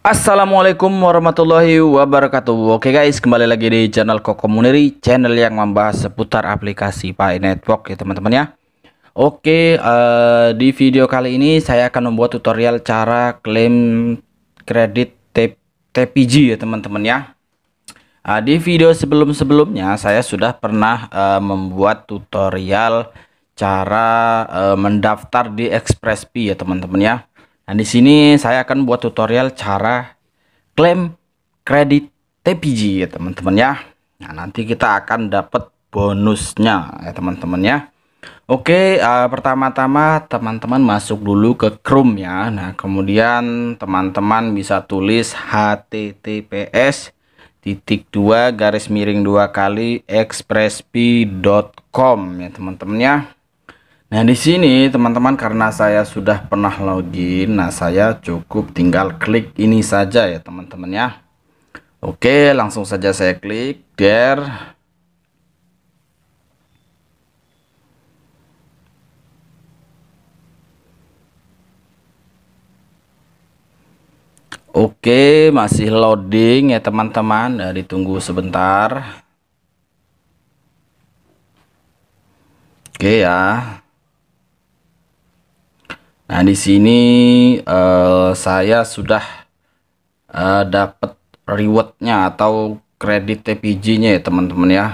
Assalamualaikum warahmatullahi wabarakatuh Oke guys kembali lagi di channel Koko Kokomuneri Channel yang membahas seputar aplikasi Pi Network ya teman-teman ya Oke uh, di video kali ini saya akan membuat tutorial cara klaim kredit TPG ya teman-teman ya uh, Di video sebelum-sebelumnya saya sudah pernah uh, membuat tutorial cara uh, mendaftar di ExpressP ya teman-teman ya Nah, di sini saya akan buat tutorial cara klaim kredit TPG ya teman-teman ya. Nah, nanti kita akan dapat bonusnya ya teman-teman ya. Oke, uh, pertama-tama teman-teman masuk dulu ke Chrome ya. Nah, kemudian teman-teman bisa tulis https titik dua garis miring dua kali expresspi.com ya teman-teman ya. Nah, di sini teman-teman karena saya sudah pernah login, nah saya cukup tinggal klik ini saja ya, teman-teman ya. Oke, langsung saja saya klik there. Oke, masih loading ya teman-teman. Nah, ditunggu sebentar. Oke ya. Nah, di sini uh, saya sudah uh, dapat rewardnya atau kredit TPG-nya ya teman-teman ya.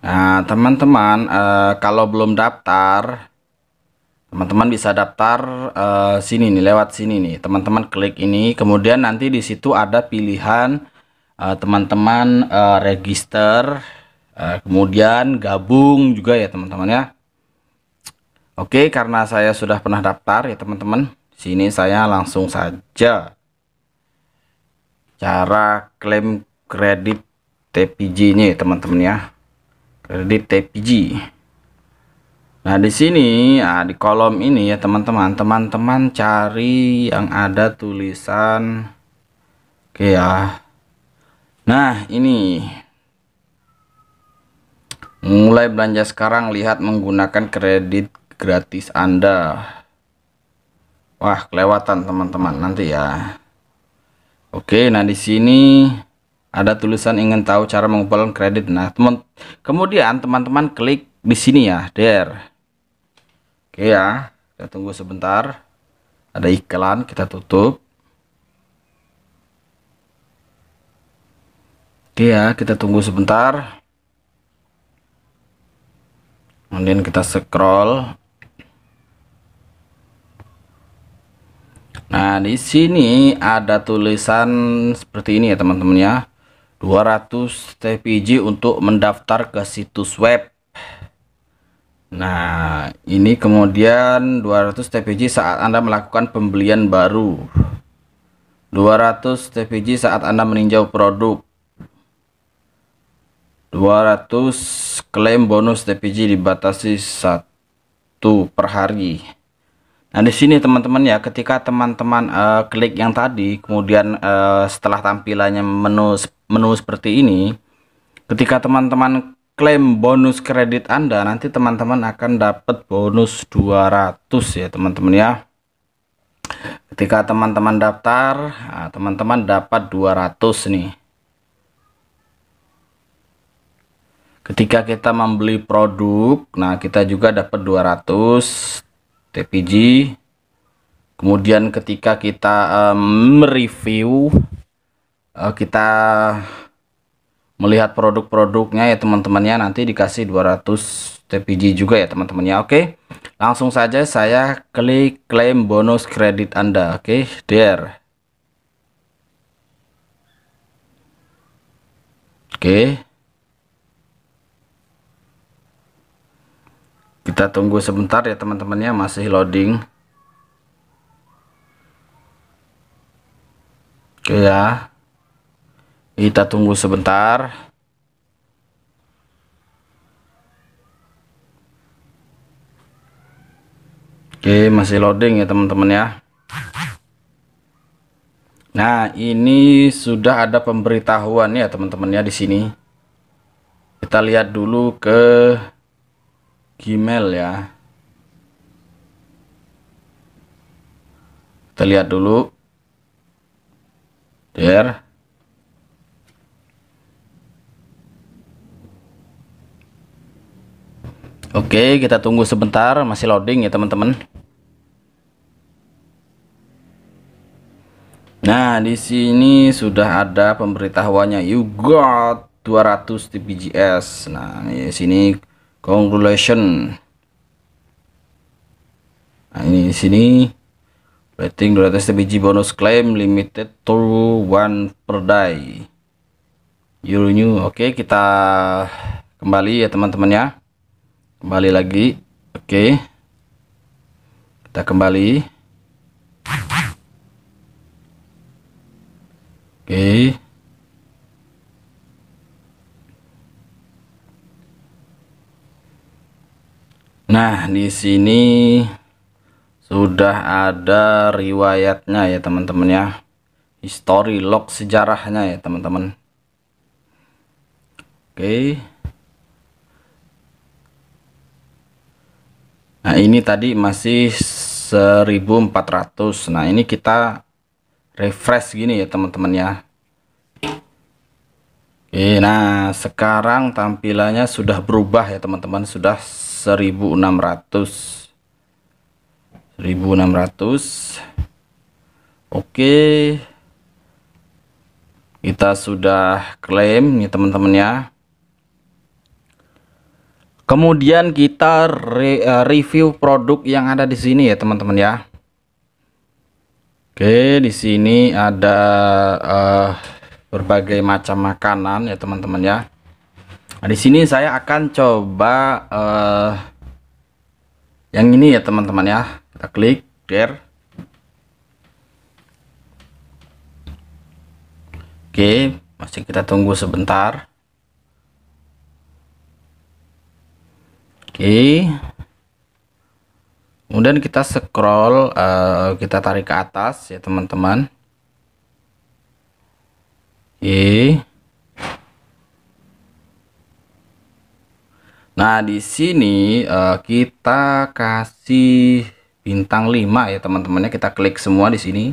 Nah, teman-teman uh, kalau belum daftar, teman-teman bisa daftar uh, sini nih lewat sini nih. Teman-teman klik ini, kemudian nanti di situ ada pilihan teman-teman uh, uh, register, uh, kemudian gabung juga ya teman-teman ya. Oke, karena saya sudah pernah daftar ya teman-teman. Sini saya langsung saja cara klaim kredit TPJ-nya ya teman-teman ya. Kredit TPJ. Nah, di sini nah, di kolom ini ya teman-teman, teman-teman cari yang ada tulisan Oke ya. Nah, ini mulai belanja sekarang lihat menggunakan kredit gratis Anda. Wah, kelewatan teman-teman nanti ya. Oke, nah di sini ada tulisan ingin tahu cara mengumpulkan kredit. Nah, teman kemudian teman-teman klik di sini ya, der. Oke ya, kita tunggu sebentar. Ada iklan, kita tutup. Oke ya, kita tunggu sebentar kemudian kita scroll Nah, di sini ada tulisan seperti ini ya, teman-teman ya. 200 TPG untuk mendaftar ke situs web. Nah, ini kemudian 200 TPG saat Anda melakukan pembelian baru. 200 TPG saat Anda meninjau produk. 200 klaim bonus TPG dibatasi satu per hari. Nah, di sini teman-teman ya, ketika teman-teman uh, klik yang tadi, kemudian uh, setelah tampilannya menu menu seperti ini, ketika teman-teman klaim bonus kredit Anda, nanti teman-teman akan dapat bonus 200 ya, teman-teman ya. Ketika teman-teman daftar, ah, teman-teman nah, dapat 200 nih. Ketika kita membeli produk, nah kita juga dapat 200 TPG kemudian ketika kita um, mereview uh, kita melihat produk-produknya ya teman-temannya nanti dikasih 200 TPG juga ya teman-temannya oke langsung saja saya klik klaim bonus kredit anda oke okay. there oke kita tunggu sebentar ya teman-temannya masih loading oke ya kita tunggu sebentar oke masih loading ya teman-teman ya nah ini sudah ada pemberitahuan ya teman-temannya di sini kita lihat dulu ke Gmail ya. Kita lihat dulu. There. Oke, kita tunggu sebentar, masih loading ya teman-teman. Nah, di sini sudah ada pemberitahuannya you got 200 TPGS. Nah, di sini congratulation nah ini di sini rating 200 biji bonus claim limited to one per day You new oke kita kembali ya teman-teman ya kembali lagi oke kita kembali oke okay. Nah, di sini sudah ada riwayatnya ya, teman-teman ya. History log sejarahnya ya, teman-teman. Oke. Nah, ini tadi masih 1400. Nah, ini kita refresh gini ya, teman-teman ya. Oke, nah sekarang tampilannya sudah berubah ya, teman-teman. Sudah 1600 1600 oke kita sudah klaim nih teman-teman ya kemudian kita re eh, review produk yang ada di sini ya teman-teman ya Oke di sini ada uh, berbagai macam makanan ya teman-teman ya Nah, di sini saya akan coba uh, yang ini ya teman-teman ya. Kita klik share. Oke, masih kita tunggu sebentar. Oke. Kemudian kita scroll, uh, kita tarik ke atas ya teman-teman. Oke. Nah, di sini uh, kita kasih bintang 5 ya teman-temannya. Kita klik semua di sini.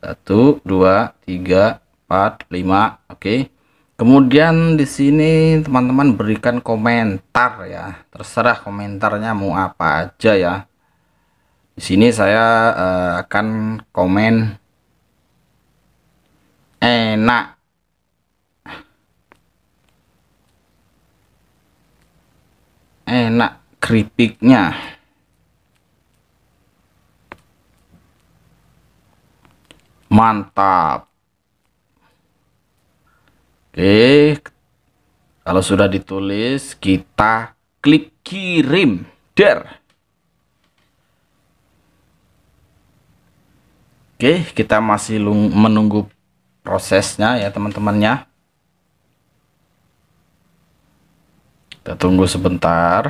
1 2 3 4 5. Oke. Okay. Kemudian di sini teman-teman berikan komentar ya. Terserah komentarnya mau apa aja ya. Di sini saya uh, akan komen enak enak keripiknya mantap oke kalau sudah ditulis kita klik kirim der oke kita masih menunggu prosesnya ya teman-temannya kita tunggu sebentar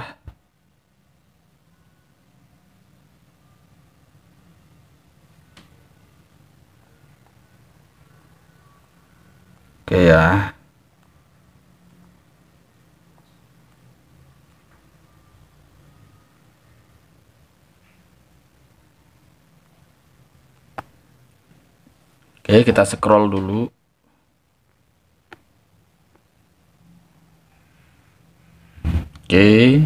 oke ya Oke, kita scroll dulu. okay.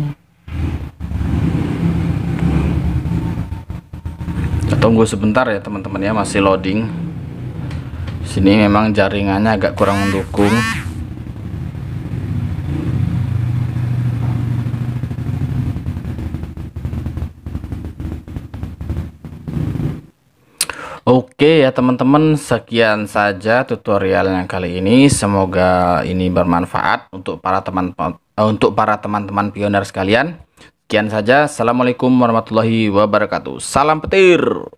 tunggu sebentar ya teman-teman ya masih loading sini memang jaringannya agak kurang mendukung Oke ya teman-teman sekian saja tutorial yang kali ini semoga ini bermanfaat untuk para teman eh, untuk para teman-teman pioner sekalian sekian saja assalamualaikum warahmatullahi wabarakatuh salam petir